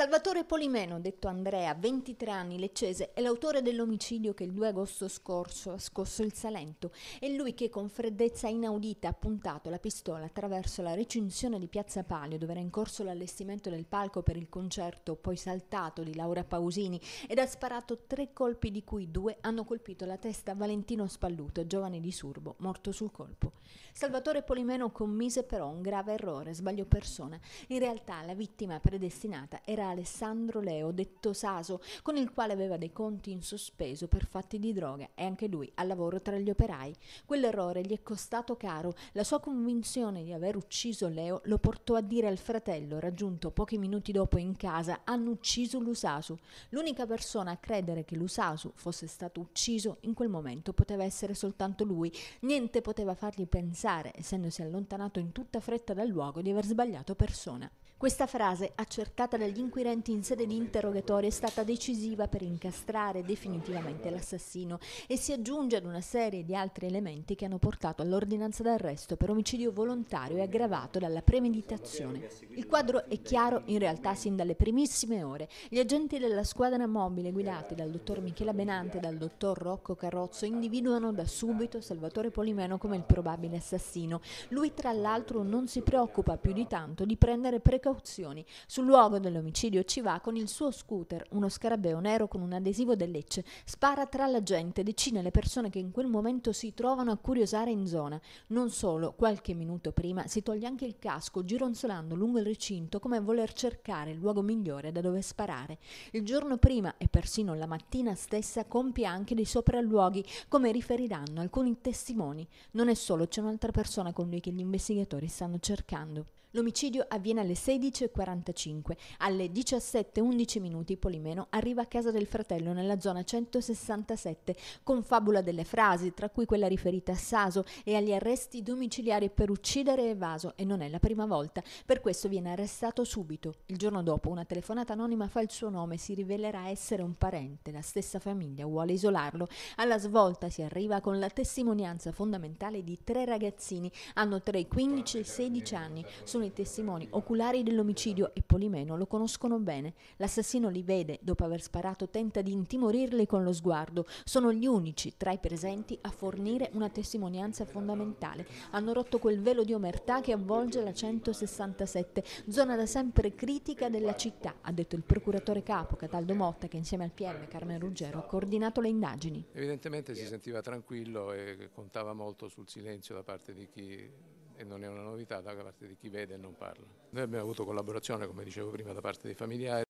Salvatore Polimeno, detto Andrea, 23 anni, leccese, è l'autore dell'omicidio che il 2 agosto scorso ha scosso il Salento. È lui che con freddezza inaudita ha puntato la pistola attraverso la recinzione di Piazza Palio, dove era in corso l'allestimento del palco per il concerto poi saltato di Laura Pausini, ed ha sparato tre colpi di cui due hanno colpito la testa a Valentino Spalluto, giovane di Surbo, morto sul colpo. Salvatore Polimeno commise però un grave errore, sbaglio persona. In realtà la vittima predestinata era Alessandro Leo, detto Saso, con il quale aveva dei conti in sospeso per fatti di droga e anche lui al lavoro tra gli operai. Quell'errore gli è costato caro, la sua convinzione di aver ucciso Leo lo portò a dire al fratello, raggiunto pochi minuti dopo in casa, hanno ucciso Lusasu. L'unica persona a credere che Lusasu fosse stato ucciso in quel momento poteva essere soltanto lui. Niente poteva fargli pensare, essendosi allontanato in tutta fretta dal luogo, di aver sbagliato persona. Questa frase, accertata dagli inquirenti in sede di interrogatorio, è stata decisiva per incastrare definitivamente l'assassino e si aggiunge ad una serie di altri elementi che hanno portato all'ordinanza d'arresto per omicidio volontario e aggravato dalla premeditazione. Il quadro è chiaro in realtà sin dalle primissime ore. Gli agenti della squadra mobile guidati dal dottor Michela Benante e dal dottor Rocco Carrozzo individuano da subito Salvatore Polimeno come il probabile assassino. Lui tra l'altro non si preoccupa più di tanto di prendere precauzioni precauzioni. Sul luogo dell'omicidio ci va con il suo scooter, uno scarabeo nero con un adesivo del Lecce, spara tra la gente, decine le persone che in quel momento si trovano a curiosare in zona. Non solo, qualche minuto prima si toglie anche il casco, gironzolando lungo il recinto come a voler cercare il luogo migliore da dove sparare. Il giorno prima e persino la mattina stessa compie anche dei sopralluoghi, come riferiranno alcuni testimoni. Non è solo, c'è un'altra persona con lui che gli investigatori stanno cercando. L'omicidio avviene alle 16.45. Alle 17.11 minuti Polimeno arriva a casa del fratello nella zona 167, confabula delle frasi, tra cui quella riferita a Saso e agli arresti domiciliari per uccidere Evaso, e non è la prima volta. Per questo viene arrestato subito. Il giorno dopo una telefonata anonima fa il suo nome, si rivelerà essere un parente, la stessa famiglia vuole isolarlo. Alla svolta si arriva con la testimonianza fondamentale di tre ragazzini, hanno tra i 15 e i 16 anni, sono sono i testimoni oculari dell'omicidio e Polimeno lo conoscono bene. L'assassino li vede, dopo aver sparato tenta di intimorirli con lo sguardo. Sono gli unici tra i presenti a fornire una testimonianza fondamentale. Hanno rotto quel velo di omertà che avvolge la 167, zona da sempre critica della città, ha detto il procuratore capo Cataldo Motta che insieme al PM Carmen Ruggero ha coordinato le indagini. Evidentemente si sentiva tranquillo e contava molto sul silenzio da parte di chi e non è una novità da parte di chi vede e non parla. Noi abbiamo avuto collaborazione, come dicevo prima, da parte dei familiari.